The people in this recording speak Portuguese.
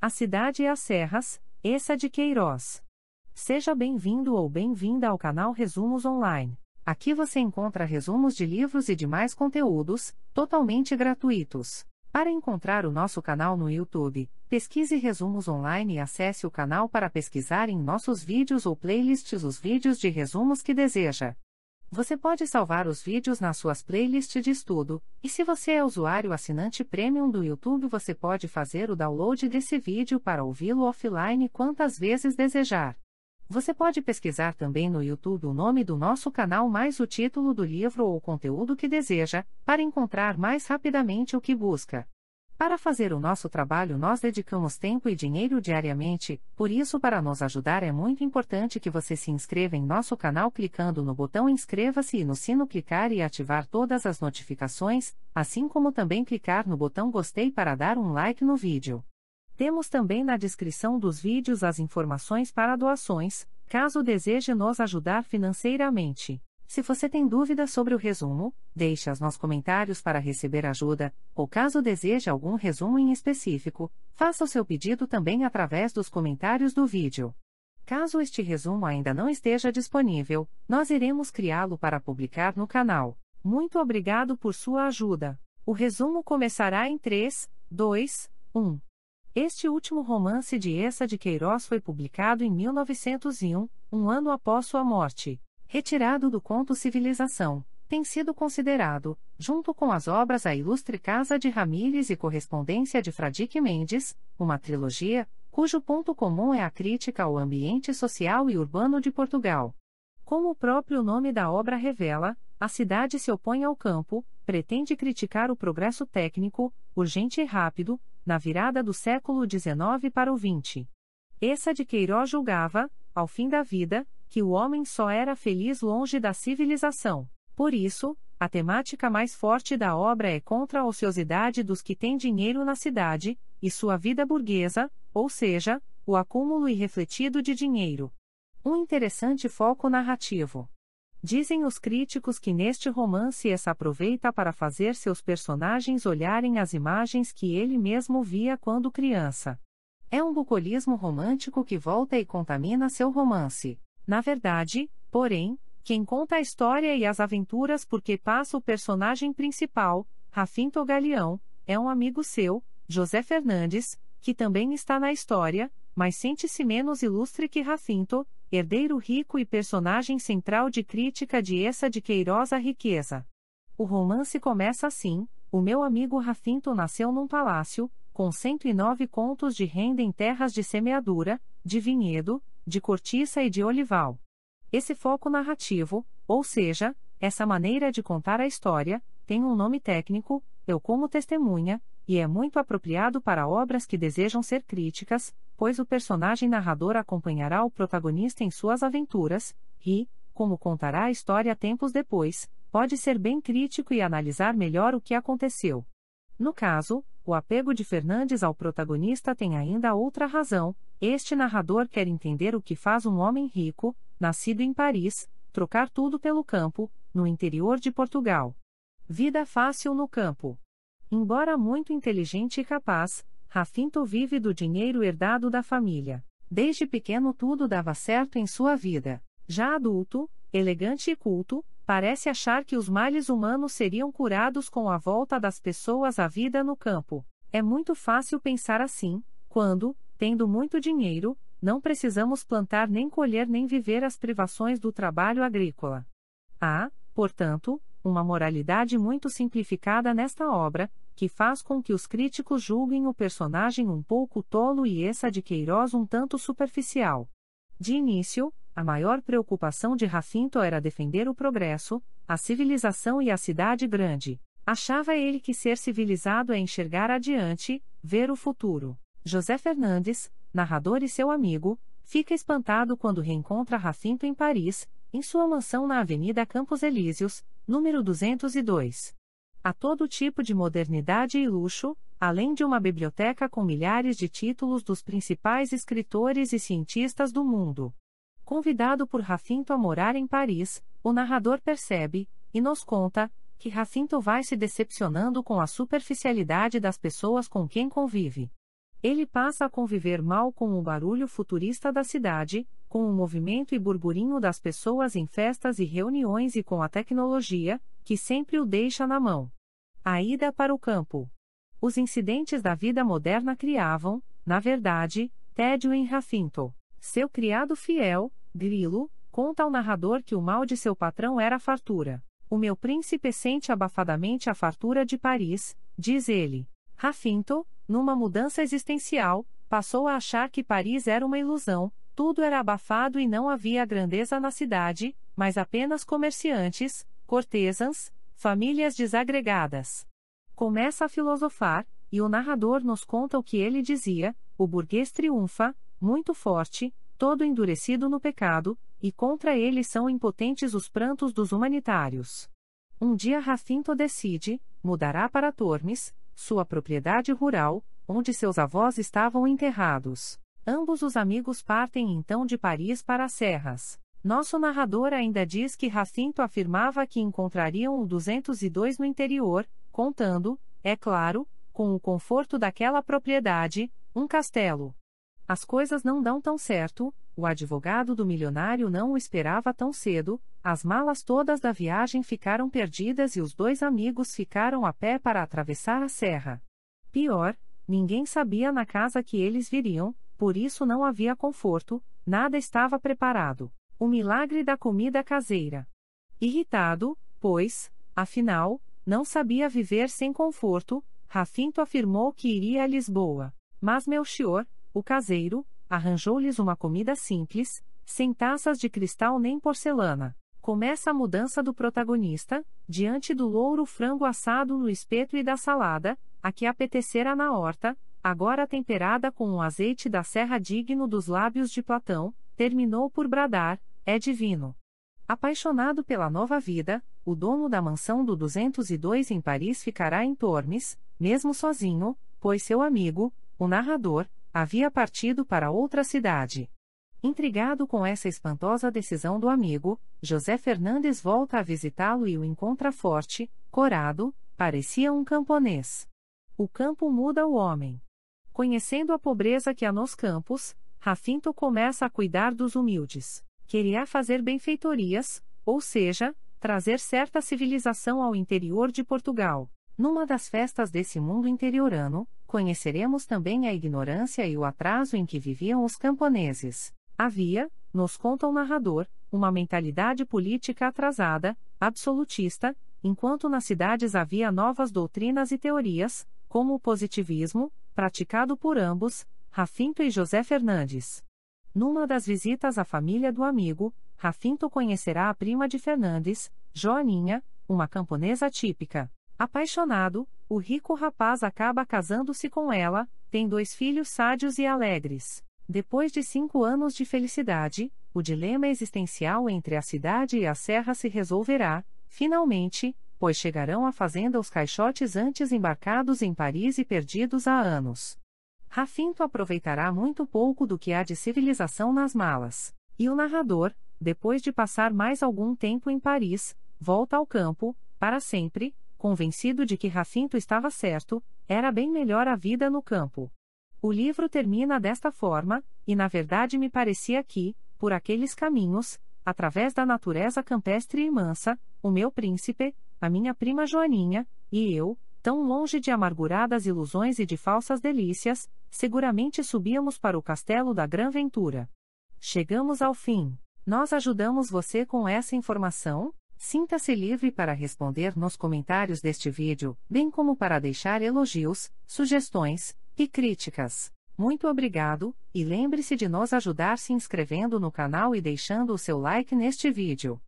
A cidade e é as serras, essa é de Queiroz. Seja bem-vindo ou bem-vinda ao canal Resumos Online. Aqui você encontra resumos de livros e demais conteúdos, totalmente gratuitos. Para encontrar o nosso canal no YouTube, pesquise Resumos Online e acesse o canal para pesquisar em nossos vídeos ou playlists os vídeos de resumos que deseja. Você pode salvar os vídeos nas suas playlists de estudo, e se você é usuário assinante premium do YouTube, você pode fazer o download desse vídeo para ouvi-lo offline quantas vezes desejar. Você pode pesquisar também no YouTube o nome do nosso canal mais o título do livro ou conteúdo que deseja, para encontrar mais rapidamente o que busca. Para fazer o nosso trabalho, nós dedicamos tempo e dinheiro diariamente, por isso, para nos ajudar, é muito importante que você se inscreva em nosso canal clicando no botão Inscreva-se e no sino clicar e ativar todas as notificações, assim como também clicar no botão Gostei para dar um like no vídeo. Temos também na descrição dos vídeos as informações para doações, caso deseje nos ajudar financeiramente. Se você tem dúvidas sobre o resumo, deixe-as nos comentários para receber ajuda, ou caso deseje algum resumo em específico, faça o seu pedido também através dos comentários do vídeo. Caso este resumo ainda não esteja disponível, nós iremos criá-lo para publicar no canal. Muito obrigado por sua ajuda. O resumo começará em 3, 2, 1. Este último romance de Essa de Queiroz foi publicado em 1901, um ano após sua morte retirado do conto civilização, tem sido considerado, junto com as obras A Ilustre Casa de Ramírez e Correspondência de Fradique Mendes, uma trilogia, cujo ponto comum é a crítica ao ambiente social e urbano de Portugal. Como o próprio nome da obra revela, a cidade se opõe ao campo, pretende criticar o progresso técnico, urgente e rápido, na virada do século XIX para o XX. Essa de Queiroz julgava, ao fim da vida, que o homem só era feliz longe da civilização. Por isso, a temática mais forte da obra é contra a ociosidade dos que têm dinheiro na cidade, e sua vida burguesa, ou seja, o acúmulo irrefletido de dinheiro. Um interessante foco narrativo. Dizem os críticos que neste romance essa aproveita para fazer seus personagens olharem as imagens que ele mesmo via quando criança. É um bucolismo romântico que volta e contamina seu romance. Na verdade, porém, quem conta a história e as aventuras por que passa o personagem principal, Rafinto Galeão, é um amigo seu, José Fernandes, que também está na história, mas sente-se menos ilustre que Rafinto, herdeiro rico e personagem central de crítica de essa de Queiroz a riqueza. O romance começa assim: o meu amigo Rafinto nasceu num palácio, com 109 contos de renda em terras de semeadura, de vinhedo, de cortiça e de olival. Esse foco narrativo, ou seja, essa maneira de contar a história, tem um nome técnico, eu como testemunha, e é muito apropriado para obras que desejam ser críticas, pois o personagem narrador acompanhará o protagonista em suas aventuras, e, como contará a história tempos depois, pode ser bem crítico e analisar melhor o que aconteceu. No caso, o apego de Fernandes ao protagonista tem ainda outra razão, este narrador quer entender o que faz um homem rico, nascido em Paris, trocar tudo pelo campo, no interior de Portugal. Vida fácil no campo. Embora muito inteligente e capaz, Rafinto vive do dinheiro herdado da família. Desde pequeno tudo dava certo em sua vida. Já adulto, elegante e culto, parece achar que os males humanos seriam curados com a volta das pessoas à vida no campo. É muito fácil pensar assim, quando, Tendo muito dinheiro, não precisamos plantar nem colher nem viver as privações do trabalho agrícola. Há, portanto, uma moralidade muito simplificada nesta obra, que faz com que os críticos julguem o personagem um pouco tolo e essa de Queiroz um tanto superficial. De início, a maior preocupação de Rafinto era defender o progresso, a civilização e a cidade grande. Achava ele que ser civilizado é enxergar adiante, ver o futuro. José Fernandes, narrador e seu amigo, fica espantado quando reencontra Racinto em Paris, em sua mansão na Avenida Campos Elíseos, número 202. Há todo tipo de modernidade e luxo, além de uma biblioteca com milhares de títulos dos principais escritores e cientistas do mundo. Convidado por Racinto a morar em Paris, o narrador percebe, e nos conta, que Racinto vai se decepcionando com a superficialidade das pessoas com quem convive. Ele passa a conviver mal com o barulho futurista da cidade, com o movimento e burburinho das pessoas em festas e reuniões e com a tecnologia, que sempre o deixa na mão. A ida para o campo. Os incidentes da vida moderna criavam, na verdade, tédio em Rafinto. Seu criado fiel, Grilo, conta ao narrador que o mal de seu patrão era a fartura. O meu príncipe sente abafadamente a fartura de Paris, diz ele. Rafinto, numa mudança existencial, passou a achar que Paris era uma ilusão, tudo era abafado e não havia grandeza na cidade, mas apenas comerciantes, cortesãs, famílias desagregadas. Começa a filosofar, e o narrador nos conta o que ele dizia: o burguês triunfa, muito forte, todo endurecido no pecado, e contra ele são impotentes os prantos dos humanitários. Um dia Rafinto decide, mudará para Tormes, sua propriedade rural, onde seus avós estavam enterrados. Ambos os amigos partem então de Paris para as Serras. Nosso narrador ainda diz que Jacinto afirmava que encontrariam o 202 no interior, contando, é claro, com o conforto daquela propriedade, um castelo. As coisas não dão tão certo, o advogado do milionário não o esperava tão cedo, as malas todas da viagem ficaram perdidas e os dois amigos ficaram a pé para atravessar a serra. Pior, ninguém sabia na casa que eles viriam, por isso não havia conforto, nada estava preparado. O milagre da comida caseira. Irritado, pois, afinal, não sabia viver sem conforto, Rafinto afirmou que iria a Lisboa. Mas Melchior, o caseiro, arranjou-lhes uma comida simples, sem taças de cristal nem porcelana. Começa a mudança do protagonista, diante do louro frango assado no espeto e da salada, a que apetecera na horta, agora temperada com um azeite da serra digno dos lábios de Platão, terminou por bradar: é divino. Apaixonado pela nova vida, o dono da mansão do 202 em Paris ficará em Tormes, mesmo sozinho, pois seu amigo, o narrador, havia partido para outra cidade. Intrigado com essa espantosa decisão do amigo, José Fernandes volta a visitá-lo e o encontra forte, corado, parecia um camponês. O campo muda o homem. Conhecendo a pobreza que há nos campos, Rafinto começa a cuidar dos humildes. Queria fazer benfeitorias, ou seja, trazer certa civilização ao interior de Portugal. Numa das festas desse mundo interiorano, conheceremos também a ignorância e o atraso em que viviam os camponeses. Havia, nos conta o narrador, uma mentalidade política atrasada, absolutista, enquanto nas cidades havia novas doutrinas e teorias, como o positivismo, praticado por ambos, Rafinto e José Fernandes. Numa das visitas à família do amigo, Rafinto conhecerá a prima de Fernandes, Joaninha, uma camponesa típica. Apaixonado, o rico rapaz acaba casando-se com ela, tem dois filhos sádios e alegres. Depois de cinco anos de felicidade, o dilema existencial entre a cidade e a serra se resolverá, finalmente, pois chegarão à fazenda os caixotes antes embarcados em Paris e perdidos há anos. Rafinto aproveitará muito pouco do que há de civilização nas malas. E o narrador, depois de passar mais algum tempo em Paris, volta ao campo, para sempre, convencido de que Rafinto estava certo, era bem melhor a vida no campo. O livro termina desta forma, e na verdade me parecia que, por aqueles caminhos, através da natureza campestre e mansa, o meu príncipe, a minha prima Joaninha, e eu, tão longe de amarguradas ilusões e de falsas delícias, seguramente subíamos para o castelo da Gran Ventura. Chegamos ao fim. Nós ajudamos você com essa informação? Sinta-se livre para responder nos comentários deste vídeo, bem como para deixar elogios, sugestões e críticas. Muito obrigado, e lembre-se de nos ajudar se inscrevendo no canal e deixando o seu like neste vídeo.